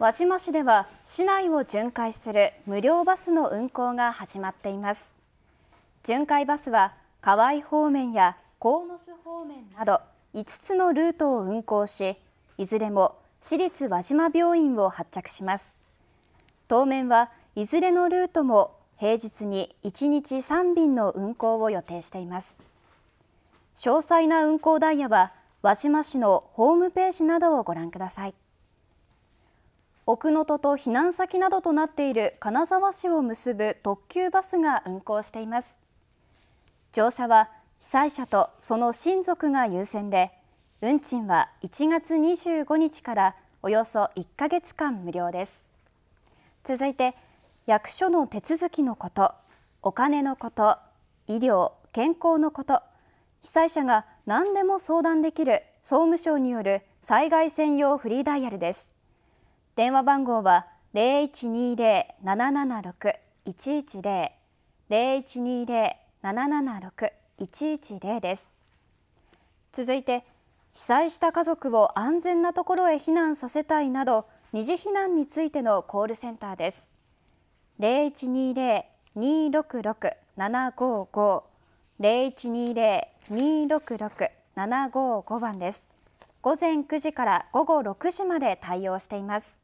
輪島市では市内を巡回する無料バスの運行が始まっています巡回バスは河合方面や鴻巣方面など5つのルートを運行しいずれも市立輪島病院を発着します当面はいずれのルートも平日に1日3便の運行を予定しています詳細な運行ダイヤは輪島市のホームページなどをご覧ください奥能登と避難先などとなっている金沢市を結ぶ特急バスが運行しています乗車は被災者とその親族が優先で運賃は1月25日からおよそ1ヶ月間無料です続いて役所の手続きのことお金のこと医療健康のこと被災者が何でも相談できる総務省による災害専用フリーダイヤルです電話番号は零一二零七七六一一零零一二零七七六一一零です。続いて被災した家族を安全なところへ避難させたいなど二次避難についてのコールセンターです。零一二零二六六七五五零一二零二六六七五五番です。午前9時から午後6時まで対応しています。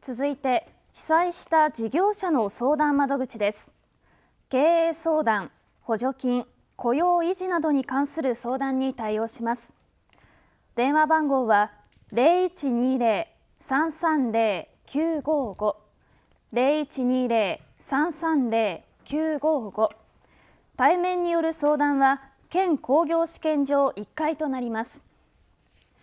続いて被災した事業者の相談窓口です経営相談補助金雇用維持などに関する相談に対応します電話番号は零一二零三三零九五五零一二零三三零九五五対面による相談は県工業試験場1階となります